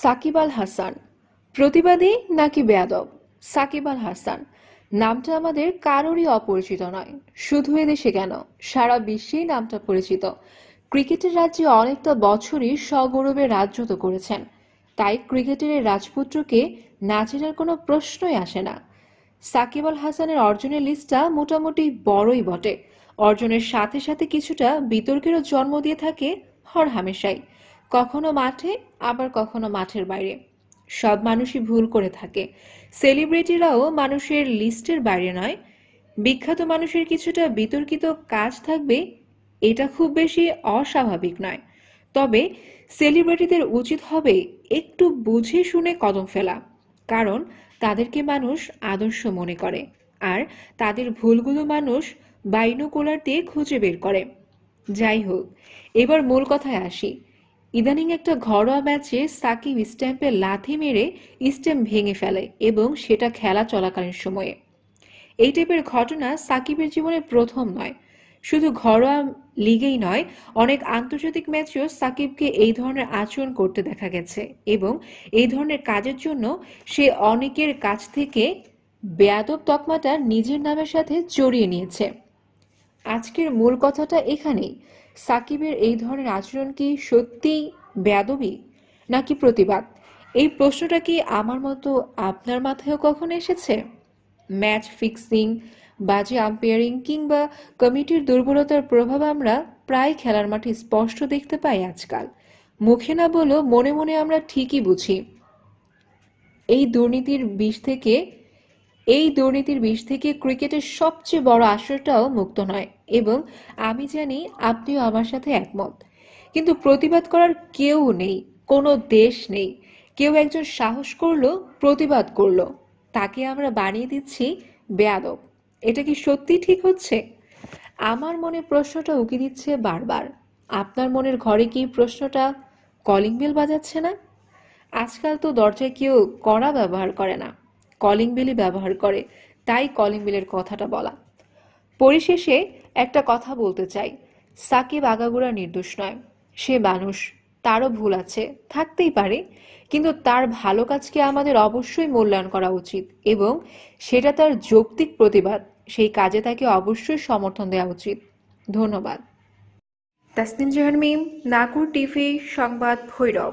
সাকিব আল হাসান প্রতিবাদী নাকি বেয়াদব সাকিব আল হাসান নামটা আমাদের কারোরই অপরিচিত নয় শুধু এদেশে কেন সারা বিশ্বেই নামটা পরিচিত ক্রিকেটের রাজ্যে অনেকটা বছরই সগৌরবে তো করেছেন তাই ক্রিকেটের রাজপুত্রকে না চেনার কোনো প্রশ্নই আসে না সাকিব আল হাসানের অর্জনের লিস্টটা মোটামুটি বড়ই বটে অর্জনের সাথে সাথে কিছুটা বিতর্কেরও জন্ম দিয়ে থাকে হর হামেশাই কখনো মাঠে আবার কখনো মাঠের বাইরে সব মানুষই ভুল করে থাকে সেলিব্রিটিরাও মানুষের লিস্টের বাইরে নয় বিখ্যাত মানুষের কিছুটা বিতর্কিত কাজ থাকবে এটা খুব বেশি অস্বাভাবিক নয় তবে সেলিব্রিটিদের উচিত হবে একটু বুঝে শুনে কদম ফেলা কারণ তাদেরকে মানুষ আদর্শ মনে করে আর তাদের ভুলগুলো মানুষ বাইনোকুলার দিয়ে খুঁজে বের করে যাই হোক এবার মূল কথায় আসি ইদানিং একটা ঘরোয়া ম্যাচে সাকিব স্ট্যাম্পে লাথি মেরে স্ট্যাম্প ভেঙে ফেলে এবং সেটা খেলা চলাকালীন সময়ে এই টাইপের ঘটনা সাকিবের জীবনে প্রথম নয় শুধু ঘরোয়া লিগেই নয় অনেক আন্তর্জাতিক ম্যাচেও সাকিবকে এই ধরনের আচরণ করতে দেখা গেছে এবং এই ধরনের কাজের জন্য সে অনেকের কাছ থেকে বেয়াদব তকমাটা নিজের নামের সাথে জড়িয়ে নিয়েছে আজকের মূল কথাটা এখানেই সাকিবের এই ধরনের আচরণ কি সত্যিই ব্যাদবি নাকি প্রতিবাদ এই প্রশ্নটা কি আমার মতো আপনার মাথায়ও কখনো এসেছে ম্যাচ ফিক্সিং বাজে আম্পায়ারিং কিংবা কমিটির দুর্বলতার প্রভাব আমরা প্রায় খেলার মাঠে স্পষ্ট দেখতে পাই আজকাল মুখে না বলো মনে মনে আমরা ঠিকই বুঝি এই দুর্নীতির বিষ থেকে এই দুর্নীতির বিষ থেকে ক্রিকেটের সবচেয়ে বড় আসরটাও মুক্ত নয় এবং আমি জানি আপনিও আমার সাথে একমত কিন্তু প্রতিবাদ করার কেউ নেই কোনো দেশ নেই কেউ একজন সাহস করলো প্রতিবাদ করলো তাকে আমরা বানিয়ে দিচ্ছি বেয়াদব এটা কি সত্যি ঠিক হচ্ছে আমার মনে প্রশ্নটা উকি দিচ্ছে বারবার আপনার মনের ঘরে কি প্রশ্নটা কলিং বেল বাজাচ্ছে না আজকাল তো দরজায় কেউ কড়া ব্যবহার করে না কলিং বেলই ব্যবহার করে তাই কলিং বেলের কথাটা বলা পরিশেষে একটা কথা বলতে চাই সাকিব আগাগুড়া নির্দোষ নয় সে মানুষ তারও ভুল আছে থাকতেই পারে কিন্তু তার ভালো কাজকে আমাদের অবশ্যই মূল্যায়ন করা উচিত এবং সেটা তার যৌক্তিক প্রতিবাদ সেই কাজে তাকে অবশ্যই সমর্থন দেওয়া উচিত ধন্যবাদ তাসনিম জাহান মিম নাকুর টিভি সংবাদ ভৈরব